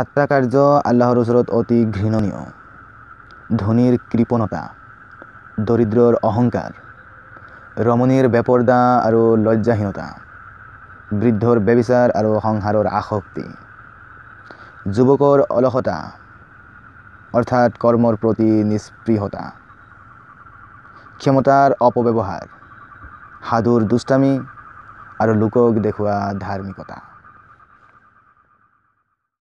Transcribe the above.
আত্মাকার্য আল্লাহর ওচৰত অতি ঘৃণনীয় ধনীৰ কৃপণতা দৰিদ্ৰৰ অহংকাৰ রমণীর বেপর্দা আৰু লজ্জাহীনতা বৃদ্ধৰ বেবিচাৰ আৰু সংসাৰৰ আসক্তি যুৱকৰ অলসতা অৰ্থাৎ কৰ্মৰ প্ৰতি নিষ্পৃহতা ক্ষমতাৰ অপব্যৱহাৰ সাধুৰ দুষ্টামি আৰু লোকক দেখুওৱা ধাৰ্মিকতা